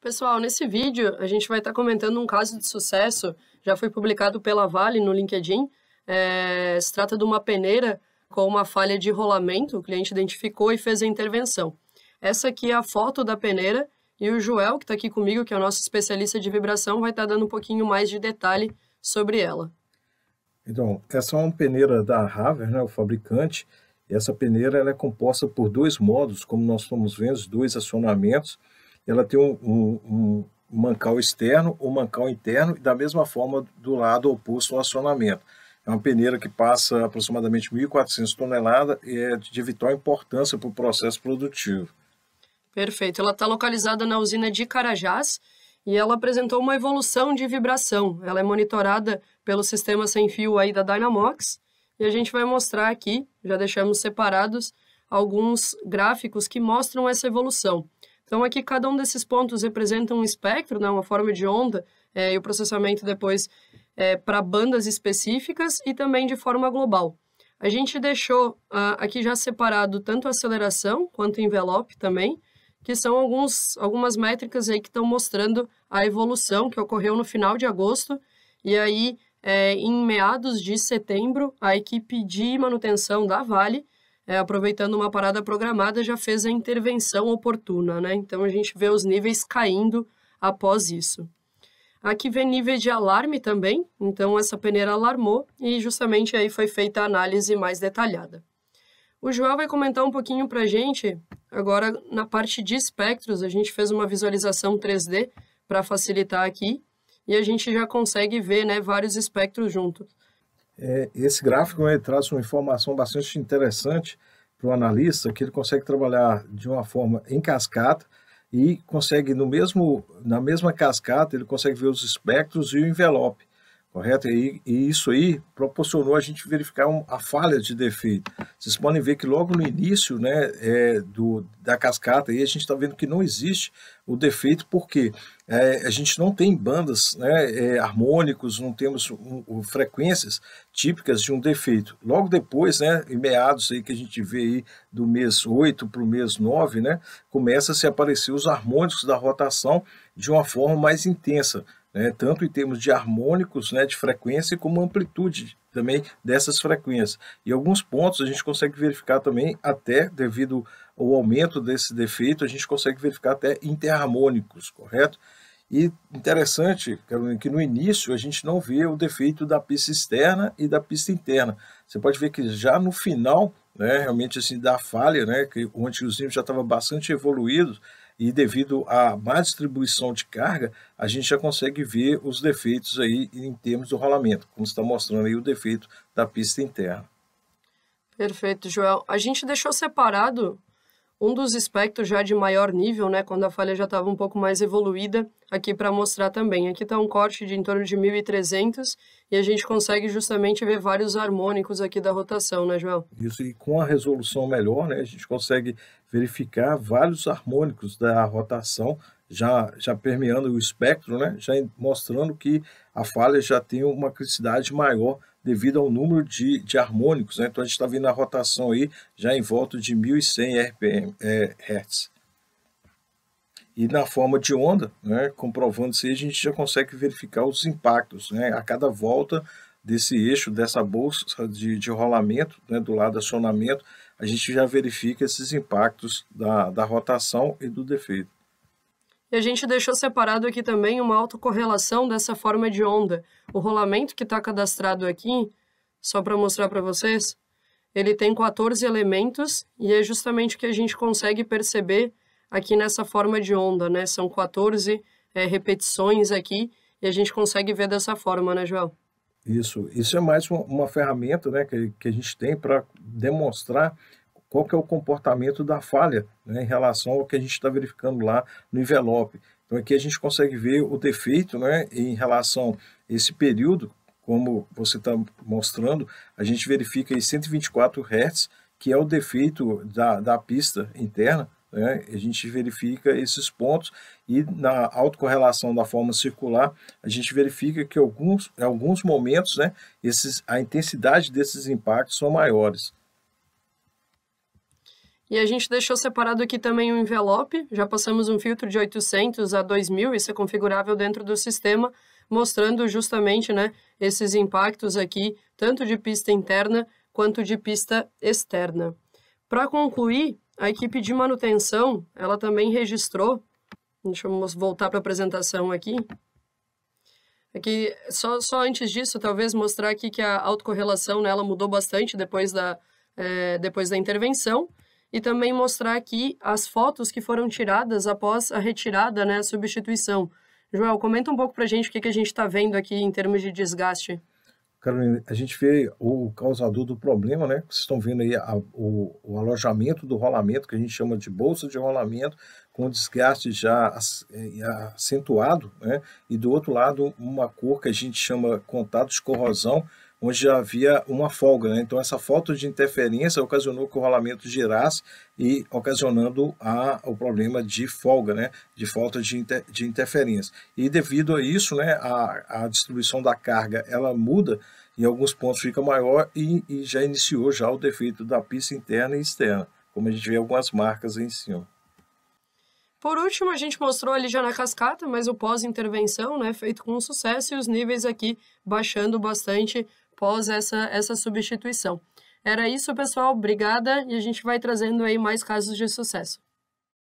Pessoal, nesse vídeo a gente vai estar tá comentando um caso de sucesso, já foi publicado pela Vale no LinkedIn. É, se trata de uma peneira com uma falha de rolamento, o cliente identificou e fez a intervenção. Essa aqui é a foto da peneira e o Joel, que está aqui comigo, que é o nosso especialista de vibração, vai estar tá dando um pouquinho mais de detalhe sobre ela. Então, essa é uma peneira da Haver, né, o fabricante. Essa peneira ela é composta por dois modos, como nós estamos vendo, dois acionamentos ela tem um, um, um mancal externo ou um mancal interno, e da mesma forma do lado oposto o acionamento. É uma peneira que passa aproximadamente 1.400 toneladas e é de vital importância para o processo produtivo. Perfeito. Ela está localizada na usina de Carajás e ela apresentou uma evolução de vibração. Ela é monitorada pelo sistema sem fio aí da Dynamox e a gente vai mostrar aqui, já deixamos separados, alguns gráficos que mostram essa evolução. Então, aqui é cada um desses pontos representa um espectro, né, uma forma de onda, é, e o processamento depois é, para bandas específicas e também de forma global. A gente deixou ah, aqui já separado tanto a aceleração quanto envelope também, que são alguns, algumas métricas aí que estão mostrando a evolução que ocorreu no final de agosto. E aí, é, em meados de setembro, a equipe de manutenção da Vale é, aproveitando uma parada programada, já fez a intervenção oportuna, né? Então a gente vê os níveis caindo após isso. Aqui vê nível de alarme também, então essa peneira alarmou e justamente aí foi feita a análise mais detalhada. O João vai comentar um pouquinho para a gente, agora na parte de espectros, a gente fez uma visualização 3D para facilitar aqui, e a gente já consegue ver né, vários espectros juntos. É, esse gráfico ele traz uma informação bastante interessante para o analista, que ele consegue trabalhar de uma forma em cascata e consegue, no mesmo, na mesma cascata, ele consegue ver os espectros e o envelope correto? E, e, isso aí proporcionou a gente verificar um, a falha de defeito. Vocês podem ver que logo no início né, é, do, da cascata aí a gente está vendo que não existe o defeito porque é, a gente não tem bandas né, é, harmônicos, não temos um, um, frequências típicas de um defeito. Logo depois, né, em meados aí que a gente vê aí do mês 8 para o mês 9, né, começa a se aparecer os harmônicos da rotação de uma forma mais intensa, né, tanto em termos de harmônicos né, de frequência como amplitude também dessas frequências. E alguns pontos a gente consegue verificar também até, devido ao aumento desse defeito, a gente consegue verificar até interharmônicos, correto? E interessante, Carolina, que no início a gente não vê o defeito da pista externa e da pista interna. Você pode ver que já no final, né, realmente assim, da falha, né, que, o os já estava bastante evoluído e devido à má distribuição de carga, a gente já consegue ver os defeitos aí em termos do rolamento, como está mostrando aí o defeito da pista interna. Perfeito, Joel. A gente deixou separado um dos espectros já de maior nível, né, quando a falha já estava um pouco mais evoluída, aqui para mostrar também. Aqui está um corte de em torno de 1.300 e a gente consegue justamente ver vários harmônicos aqui da rotação, né, Joel? Isso, e com a resolução melhor, né, a gente consegue verificar vários harmônicos da rotação já, já permeando o espectro, né, já mostrando que a falha já tem uma criticidade maior devido ao número de, de harmônicos. Né? Então a gente está vendo a rotação aí já em volta de 1.100 RPM, é, Hz. E na forma de onda, né, comprovando se a gente já consegue verificar os impactos. Né? A cada volta desse eixo, dessa bolsa de, de rolamento, né, do lado acionamento, a gente já verifica esses impactos da, da rotação e do defeito. E a gente deixou separado aqui também uma autocorrelação dessa forma de onda. O rolamento que está cadastrado aqui, só para mostrar para vocês, ele tem 14 elementos e é justamente o que a gente consegue perceber aqui nessa forma de onda, né? São 14 é, repetições aqui e a gente consegue ver dessa forma, né, Joel? Isso, isso é mais uma, uma ferramenta né, que, que a gente tem para demonstrar qual que é o comportamento da falha né, em relação ao que a gente está verificando lá no envelope. Então aqui a gente consegue ver o defeito né, em relação a esse período, como você está mostrando, a gente verifica aí 124 Hz, que é o defeito da, da pista interna, né? a gente verifica esses pontos e na autocorrelação da forma circular, a gente verifica que alguns, em alguns momentos né, esses, a intensidade desses impactos são maiores. E a gente deixou separado aqui também o um envelope, já passamos um filtro de 800 a 2000, isso é configurável dentro do sistema, mostrando justamente né, esses impactos aqui, tanto de pista interna quanto de pista externa. Para concluir, a equipe de manutenção, ela também registrou, deixa eu voltar para a apresentação aqui, Aqui, é só, só antes disso, talvez mostrar aqui que a autocorrelação né ela mudou bastante depois da, é, depois da intervenção e também mostrar aqui as fotos que foram tiradas após a retirada, né, a substituição. Joel, comenta um pouco para a gente o que, que a gente está vendo aqui em termos de desgaste. Carolina, a gente vê o causador do problema, né? Vocês estão vendo aí a, o, o, alojamento do rolamento, que a gente chama de bolsa de rolamento, com desgaste já é, acentuado, né? E do outro lado, uma cor que a gente chama contato de corrosão, onde já havia uma folga. Né? Então, essa falta de interferência ocasionou que o rolamento girasse e ocasionando a, o problema de folga, né? de falta de, inter, de interferência. E devido a isso, né, a, a distribuição da carga ela muda, em alguns pontos fica maior e, e já iniciou já o defeito da pista interna e externa, como a gente vê algumas marcas aí em cima. Por último, a gente mostrou ali já na cascata, mas o pós-intervenção, né, feito com sucesso e os níveis aqui baixando bastante pós essa, essa substituição. Era isso, pessoal. Obrigada e a gente vai trazendo aí mais casos de sucesso.